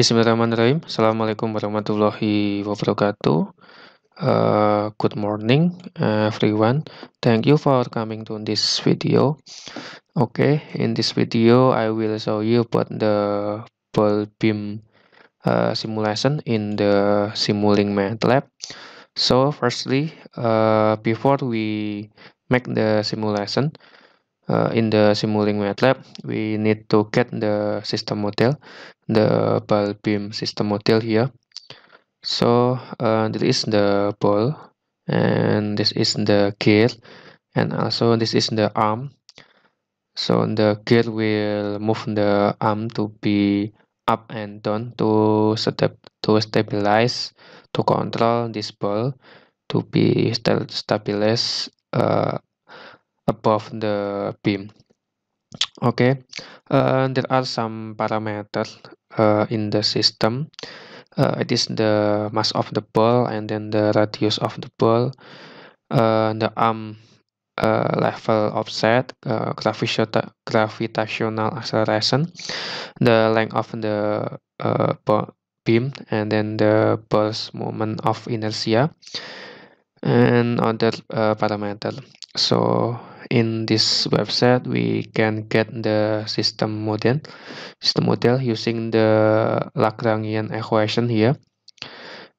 Bismillahirrahmanirrahim. Assalamualaikum warahmatullahi wabarakatuh. Uh, good morning, uh, everyone. Thank you for coming to this video. Okay, in this video, I will show you about the ball beam uh, simulation in the Simulink MATLAB. So, firstly, uh, before we make the simulation, uh, in the Simulink MATLAB, we need to get the system model. the ball beam system model here so uh, this is the ball and this is the gear and also this is the arm so the gear will move the arm to be up and down to step to stabilize to control this ball to be stabilized uh, above the beam okay uh, there are some parameters uh, in the system uh, it is the mass of the ball and then the radius of the ball uh, the arm uh, level offset uh, gravita gravitational acceleration the length of the beam and then the ball's moment of inertia and other parameters. so in this website we can get the system model system model using the Lagrangian equation here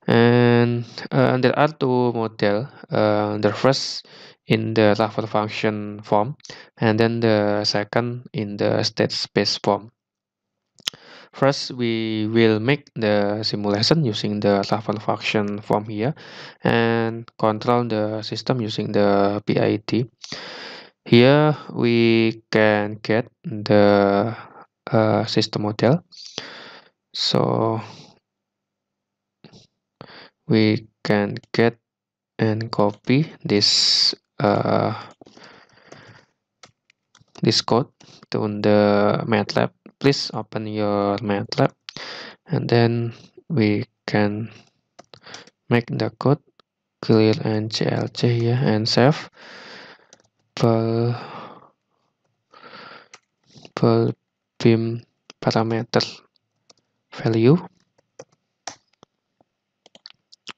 and uh, there are two model uh, the first in the Laffer function form and then the second in the state space form First, we will make the simulation using the Laffer function form here and control the system using the PID. Here we can get the uh, system model. So we can get and copy this uh, this code to the MATLAB. Please open your MATLAB and then we can make the code clear and clc here and save per beam parameter value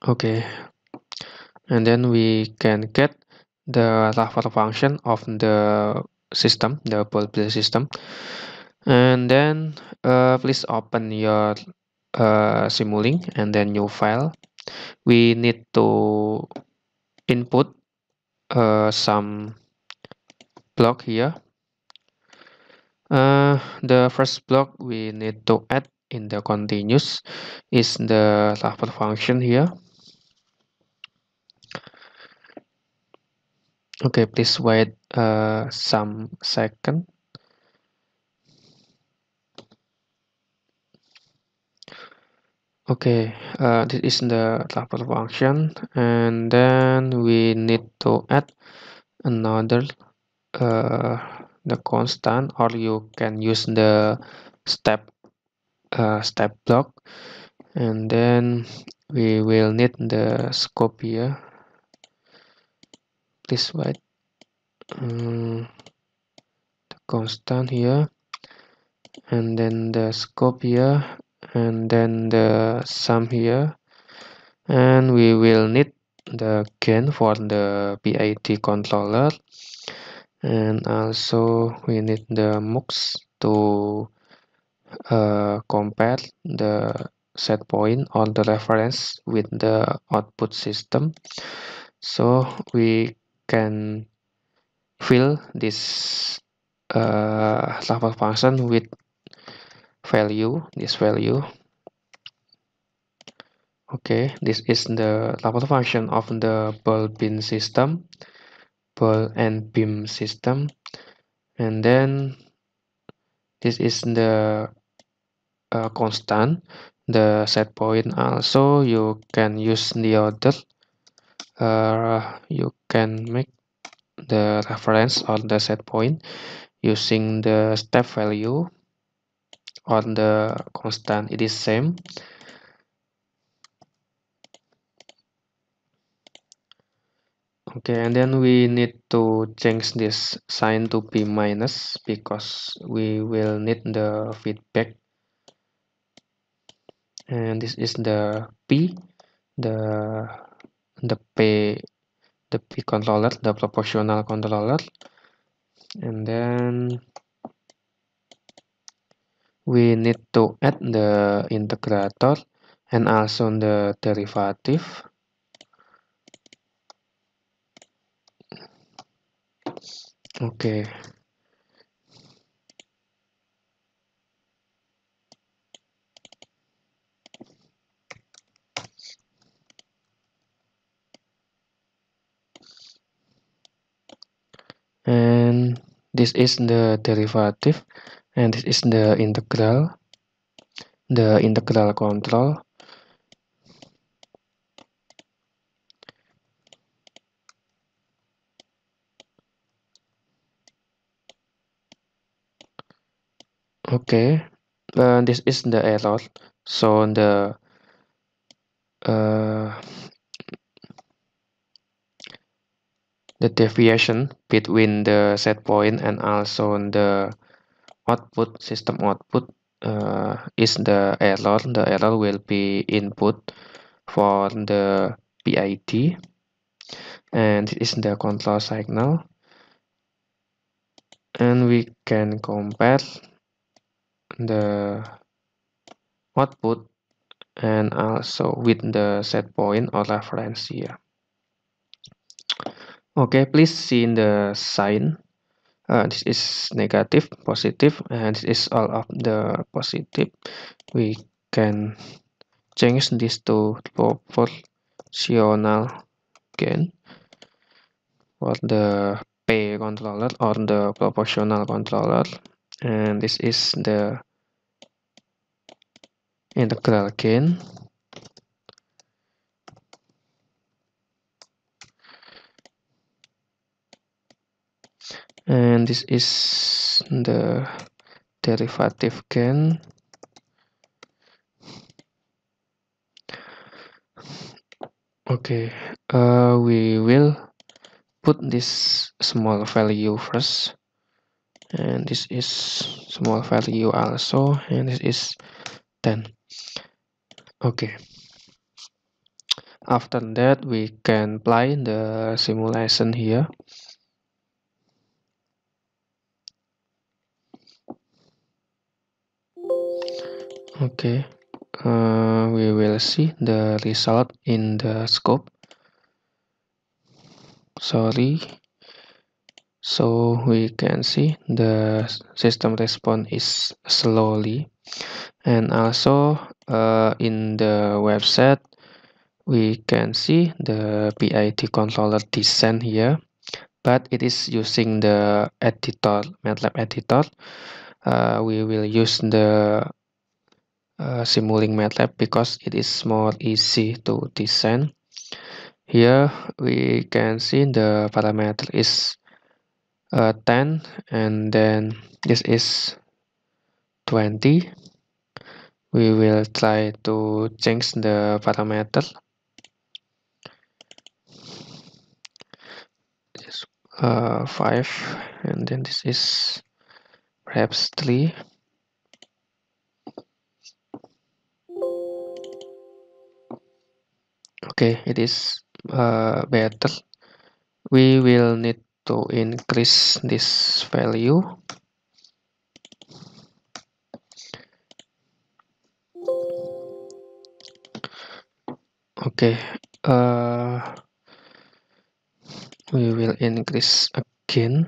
okay and then we can get the rougher function of the system the pull system and then uh, please open your uh, simulink and then new file we need to input uh, some block here uh, the first block we need to add in the continuous is the shuffle function here okay please wait uh, some second okay uh, this is the shuffle function and then we need to add another uh, the constant or you can use the step uh, step block and then we will need the scope here please wait um, the constant here and then the scope here and then the sum here and we will need the gain for the PID controller and also we need the mux to uh, compare the set point or the reference with the output system so we can fill this uh, function with value this value okay this is the level function of the pin system ball and beam system and then this is the uh, constant the set point also you can use the other uh, you can make the reference on the set point using the step value on the constant it is same okay and then we need to change this sign to p minus because we will need the feedback and this is the p the the p the p controller the proportional controller and then we need to add the integrator and also the derivative Oke. And this is the derivative and this is the integral the integral control Okay, uh, this is the error. So the uh, the deviation between the set point and also the output system output uh, is the error. The error will be input for the PID and it is the control signal and we can compare the output and also with the set point or reference here okay please see in the sign uh, this is negative positive and this is all of the positive we can change this to proportional gain for the pay controller or the proportional controller and this is the integral gain and this is the derivative gain okay uh, we will put this small value first and this is small value also and this is 10 okay after that we can apply the simulation here okay uh, we will see the result in the scope sorry so we can see the system response is slowly and also uh, in the website we can see the PID controller design here but it is using the editor MATLAB editor uh, we will use the uh, simulating MATLAB because it is more easy to design here we can see the parameter is uh, 10 and then this is 20 we will try to change the parameter this uh, 5 and then this is perhaps 3 okay it is uh, better we will need to increase this value okay uh, we will increase again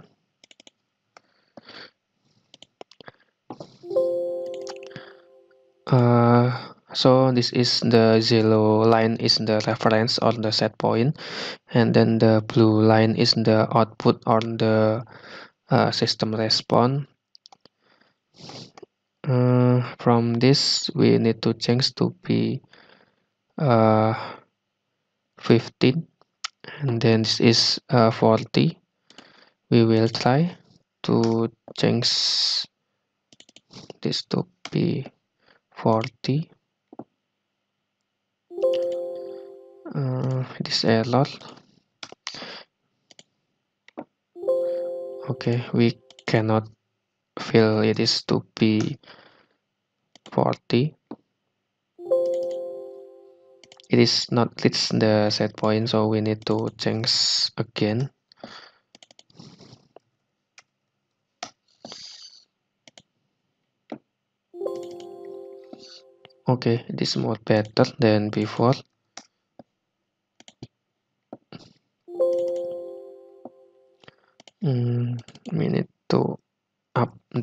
uh, so this is the yellow line is the reference or the set point and then the blue line is the output or the uh, system response uh, from this we need to change to be uh, 15 and then this is uh, 40 we will try to change this to be 40 Eh, this error okay we cannot fill it is to be 40 it is not reach the set point so we need to change again okay this more better than before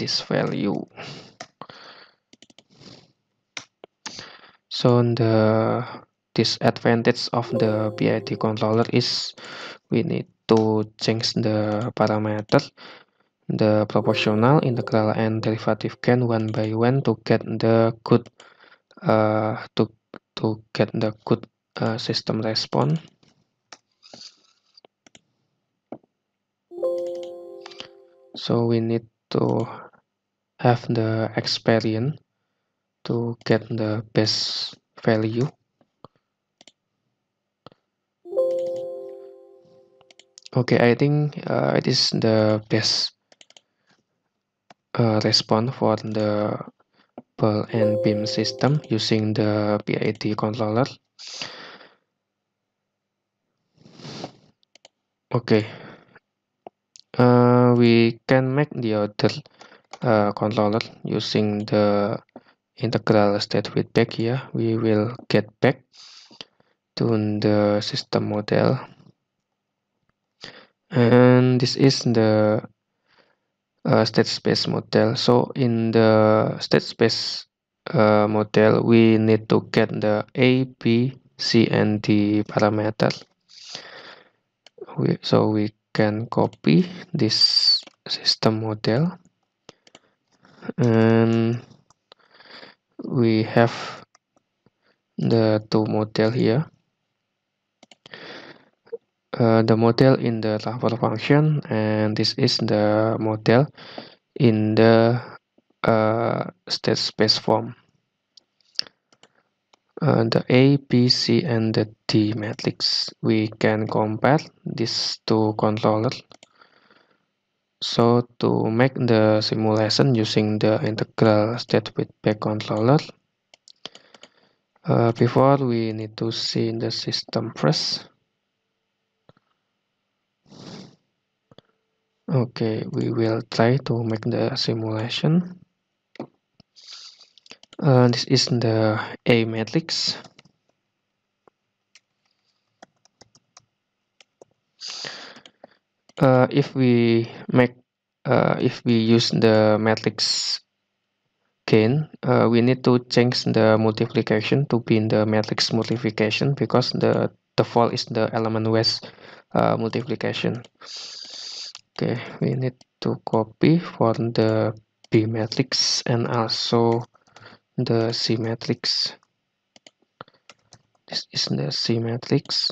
this value so the disadvantage of the PID controller is we need to change the parameter the proportional integral and derivative gain one by one to get the good uh, to to get the good uh, system response so we need to have the experience to get the best value okay I think uh, it is the best uh, response for the ball and beam system using the PID controller okay uh, we can make the other controller uh, using the integral state feedback here we will get back to the system model and this is the uh, state space model so in the state space uh, model we need to get the a b c and d parameter we, so we can copy this system model and we have the two model here uh, the model in the transfer function and this is the model in the uh, state space form uh, the A, B, C and the D matrix we can compare these two controllers so to make the simulation using the integral state feedback controller, uh, before we need to see in the system first. Okay, we will try to make the simulation. Uh, this is the A matrix. uh, if we make uh, if we use the matrix gain uh, we need to change the multiplication to be in the matrix multiplication because the default is the element wise uh, multiplication okay we need to copy for the B matrix and also the C matrix this is the C matrix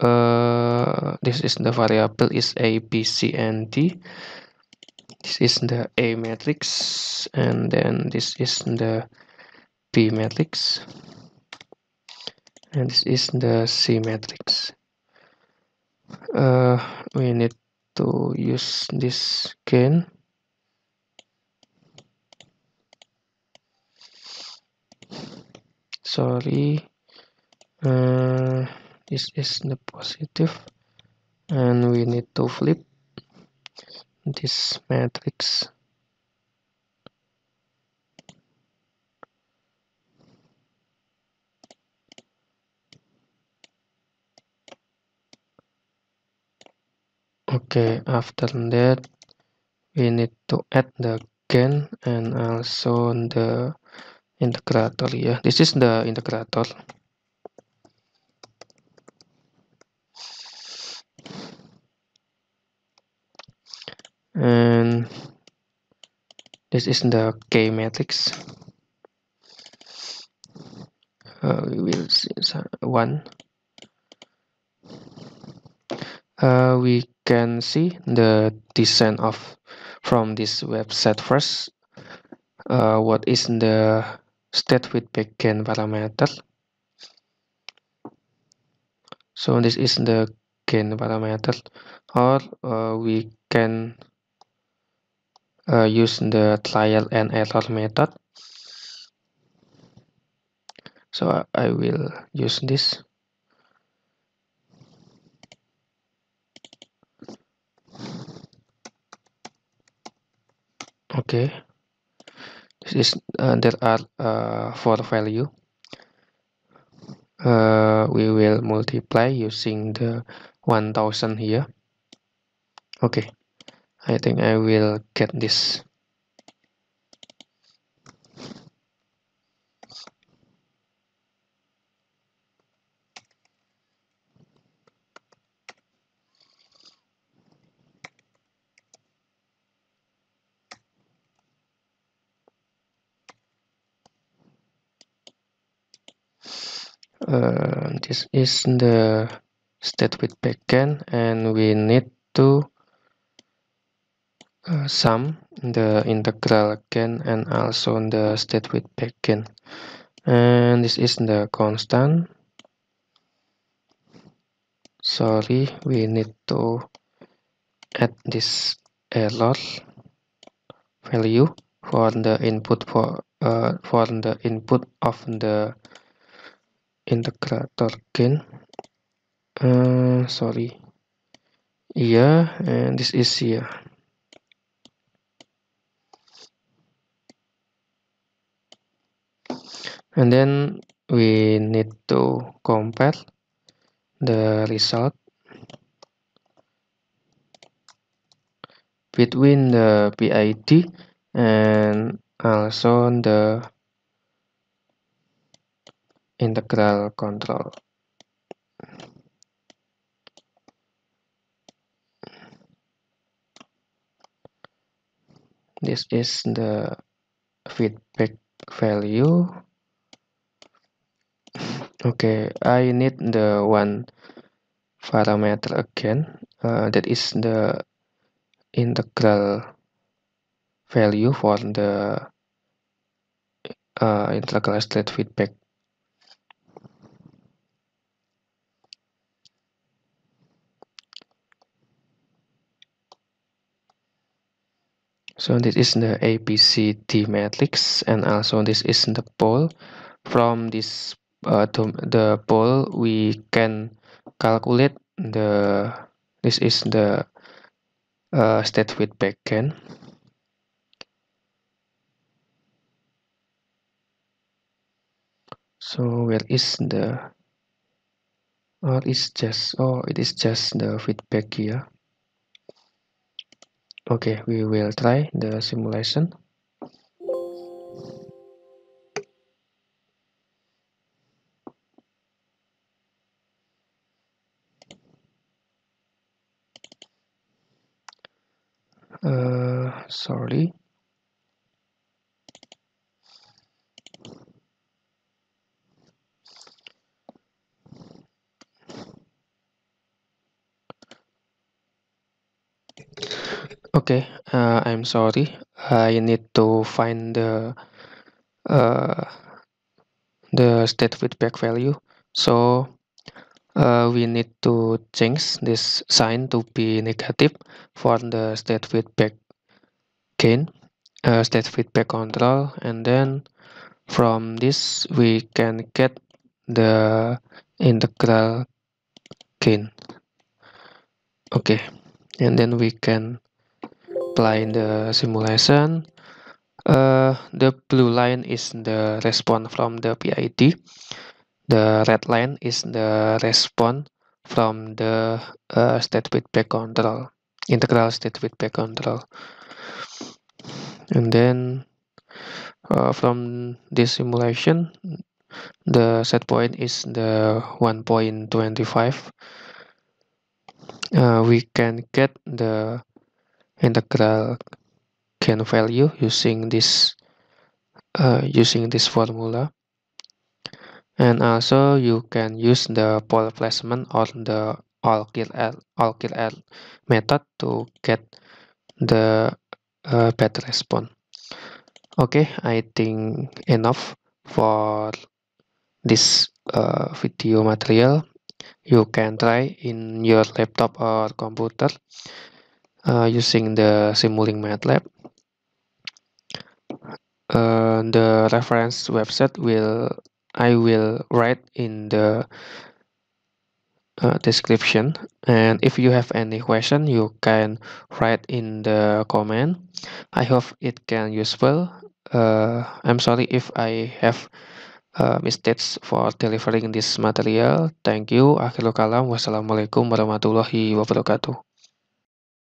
uh, this is the variable is a b c and d this is the a matrix and then this is the b matrix and this is the c matrix uh, we need to use this gain sorry uh, this is the positive and we need to flip this matrix okay after that we need to add the gain and also the integrator yeah this is the integrator this is the K matrix uh, we will see one uh, we can see the descent of from this website first uh, what is the state with backend parameter so this is the gain parameter or uh, we can uh, using the trial and error method so uh, I will use this okay this is uh, there are uh, four value uh, we will multiply using the 1000 here okay I think I will get this Uh, this is the state with backend and we need to uh, some the integral again and also the state with again and this is the constant sorry we need to add this error value for the input for uh, for the input of the integrator gain uh, sorry yeah and this is here and then we need to compare the result between the PID and also the integral control this is the feedback value Okay, I need the one parameter again. Uh, that is the integral value for the uh, integral state feedback. So this is the ABCD matrix and also this is the pole. From this uh, the pole we can calculate the this is the uh, state feedback gain. so where is the or oh, it's just oh it is just the feedback here okay we will try the simulation sorry okay uh, I'm sorry I uh, need to find the uh, the state feedback value so uh, we need to change this sign to be negative for the state feedback gain uh, state feedback control and then from this we can get the integral gain okay and then we can apply the simulation uh, the blue line is the response from the PID the red line is the response from the uh, state feedback control integral state feedback control and then uh, from this simulation the set point is the 1.25 uh, we can get the integral can value using this uh, using this formula and also you can use the pole placement or the alkyl method to get the a eh, better response okay i think enough for this uh, video material you can try in your laptop or computer uh, using the Simulink MATLAB. Uh, the reference website will I will write in the uh, description and if you have any question you can write in the comment i hope it can useful uh, i'm sorry if i have uh, mistakes for delivering this material thank you akhirul kalam wassalamualaikum warahmatullahi wabarakatuh